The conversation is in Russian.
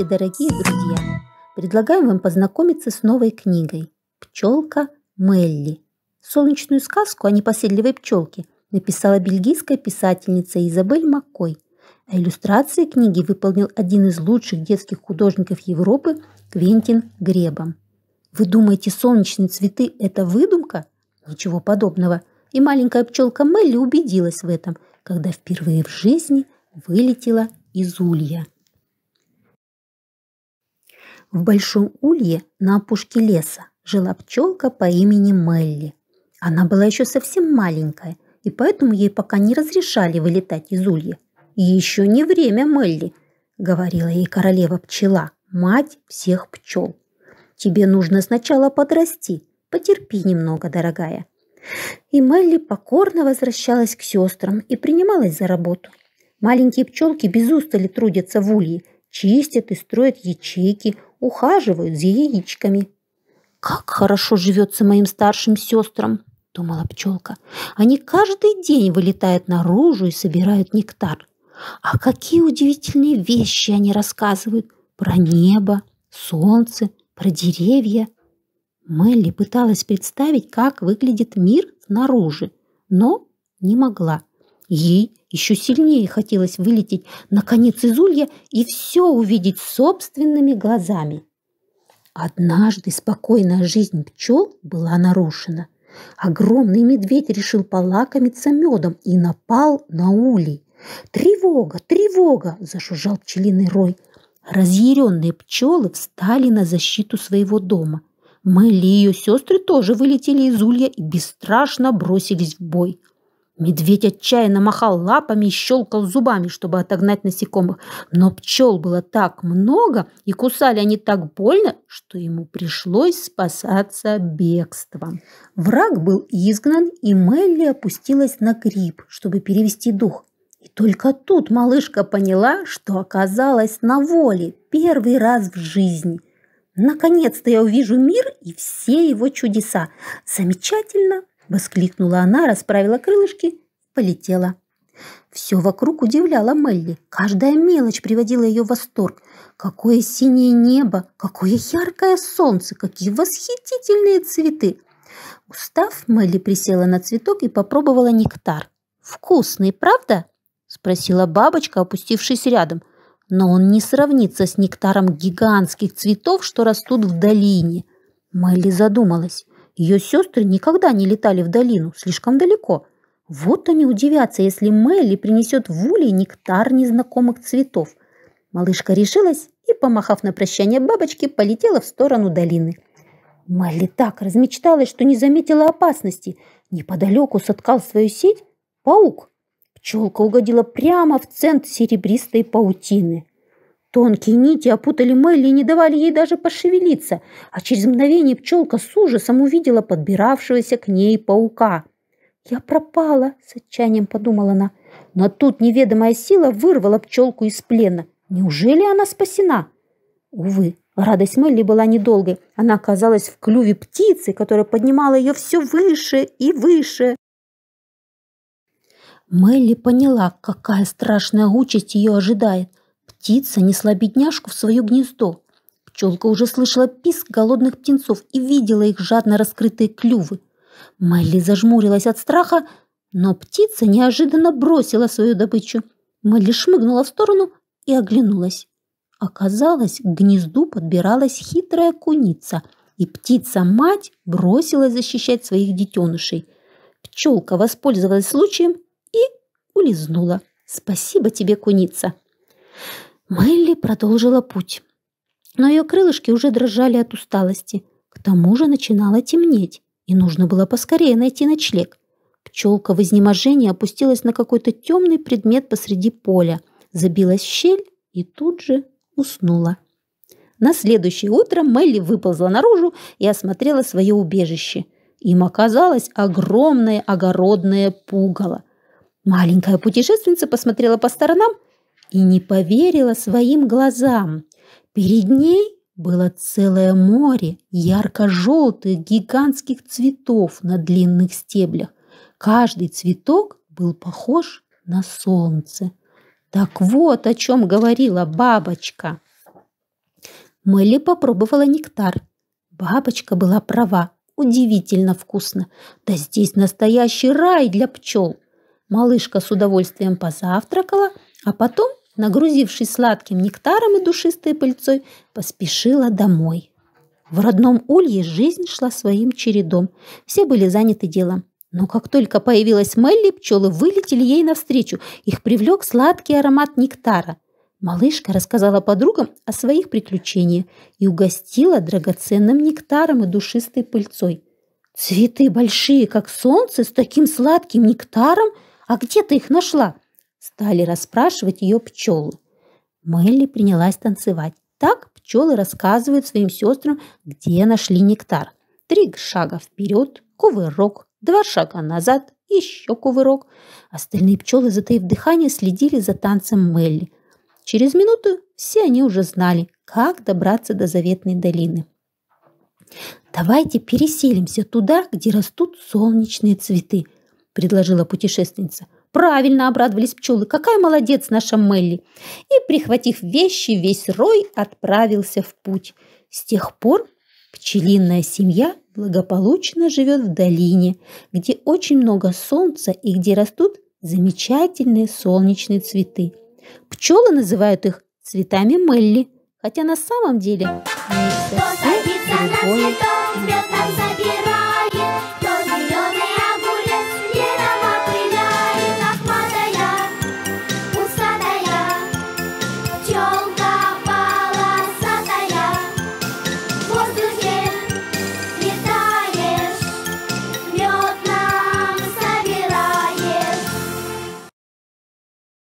Здравствуйте, дорогие друзья! Предлагаем вам познакомиться с новой книгой «Пчелка Мелли». Солнечную сказку о непоседливой пчелке написала бельгийская писательница Изабель Маккой, а иллюстрации книги выполнил один из лучших детских художников Европы Квентин Гребом. Вы думаете, солнечные цветы – это выдумка? Ничего подобного. И маленькая пчелка Мелли убедилась в этом, когда впервые в жизни вылетела из улья. В Большом Улье на опушке леса жила пчелка по имени Мелли. Она была еще совсем маленькая, и поэтому ей пока не разрешали вылетать из улья. «Еще не время, Мелли», — говорила ей королева-пчела, мать всех пчел. «Тебе нужно сначала подрасти. Потерпи немного, дорогая». И Мелли покорно возвращалась к сестрам и принималась за работу. Маленькие пчелки без устали трудятся в улье, чистят и строят ячейки, ухаживают за яичками. «Как хорошо живется моим старшим сестрам!» – думала пчелка. «Они каждый день вылетают наружу и собирают нектар. А какие удивительные вещи они рассказывают! Про небо, солнце, про деревья!» Мелли пыталась представить, как выглядит мир снаружи, но не могла. Ей еще сильнее хотелось вылететь наконец из улья и все увидеть собственными глазами. Однажды спокойная жизнь пчел была нарушена. Огромный медведь решил полакомиться медом и напал на улей. «Тревога! Тревога!» – зашужал пчелиный рой. Разъяренные пчелы встали на защиту своего дома. Мэлли и ее сестры тоже вылетели из улья и бесстрашно бросились в бой – Медведь отчаянно махал лапами и щелкал зубами, чтобы отогнать насекомых. Но пчел было так много, и кусали они так больно, что ему пришлось спасаться бегством. Враг был изгнан, и Мелли опустилась на гриб, чтобы перевести дух. И только тут малышка поняла, что оказалась на воле первый раз в жизни. Наконец-то я увижу мир и все его чудеса. Замечательно, Воскликнула она, расправила крылышки и полетела. Все вокруг удивляло Мелли. Каждая мелочь приводила ее в восторг. Какое синее небо, какое яркое солнце, какие восхитительные цветы. Устав, Мелли присела на цветок и попробовала нектар. «Вкусный, правда?» – спросила бабочка, опустившись рядом. «Но он не сравнится с нектаром гигантских цветов, что растут в долине». Мелли задумалась. Ее сестры никогда не летали в долину, слишком далеко. Вот они удивятся, если Мелли принесет в улей нектар незнакомых цветов. Малышка решилась и, помахав на прощание бабочке, полетела в сторону долины. Мелли так размечталась, что не заметила опасности. Неподалеку соткал свою сеть паук. Пчелка угодила прямо в центр серебристой паутины. Тонкие нити опутали Мелли и не давали ей даже пошевелиться, а через мгновение пчелка с ужасом увидела подбиравшегося к ней паука. «Я пропала!» – с отчаянием подумала она. Но тут неведомая сила вырвала пчелку из плена. Неужели она спасена? Увы, радость Мелли была недолгой. Она оказалась в клюве птицы, которая поднимала ее все выше и выше. Мелли поняла, какая страшная участь ее ожидает. Птица несла бедняжку в свое гнездо. Пчелка уже слышала писк голодных птенцов и видела их жадно раскрытые клювы. Мелли зажмурилась от страха, но птица неожиданно бросила свою добычу. Мелли шмыгнула в сторону и оглянулась. Оказалось, к гнезду подбиралась хитрая куница, и птица-мать бросилась защищать своих детенышей. Пчелка воспользовалась случаем и улизнула. «Спасибо тебе, куница!» Мелли продолжила путь. Но ее крылышки уже дрожали от усталости. К тому же начинало темнеть, и нужно было поскорее найти ночлег. Пчелка в изнеможении опустилась на какой-то темный предмет посреди поля, забилась в щель и тут же уснула. На следующее утро Мелли выползла наружу и осмотрела свое убежище. Им оказалось огромное огородное пугало. Маленькая путешественница посмотрела по сторонам – и не поверила своим глазам. Перед ней было целое море ярко-желтых гигантских цветов на длинных стеблях. Каждый цветок был похож на солнце. Так вот о чем говорила бабочка. Мэлли попробовала нектар. Бабочка была права. Удивительно вкусно. Да здесь настоящий рай для пчел. Малышка с удовольствием позавтракала, а потом нагрузившись сладким нектаром и душистой пыльцой, поспешила домой. В родном Улье жизнь шла своим чередом. Все были заняты делом. Но как только появилась Мелли, пчелы вылетели ей навстречу. Их привлек сладкий аромат нектара. Малышка рассказала подругам о своих приключениях и угостила драгоценным нектаром и душистой пыльцой. «Цветы большие, как солнце, с таким сладким нектаром? А где ты их нашла?» Стали расспрашивать ее пчелы. Мелли принялась танцевать. Так пчелы рассказывают своим сестрам, где нашли нектар. Три шага вперед, кувырок, два шага назад, еще кувырок. Остальные пчелы, затаив дыхание, следили за танцем Мелли. Через минуту все они уже знали, как добраться до заветной долины. «Давайте переселимся туда, где растут солнечные цветы», – предложила путешественница – Правильно обрадовались пчелы. Какая молодец наша Мелли. И, прихватив вещи, весь рой отправился в путь. С тех пор пчелиная семья благополучно живет в долине, где очень много солнца и где растут замечательные солнечные цветы. Пчелы называют их цветами Мелли, хотя на самом деле они совсем другое.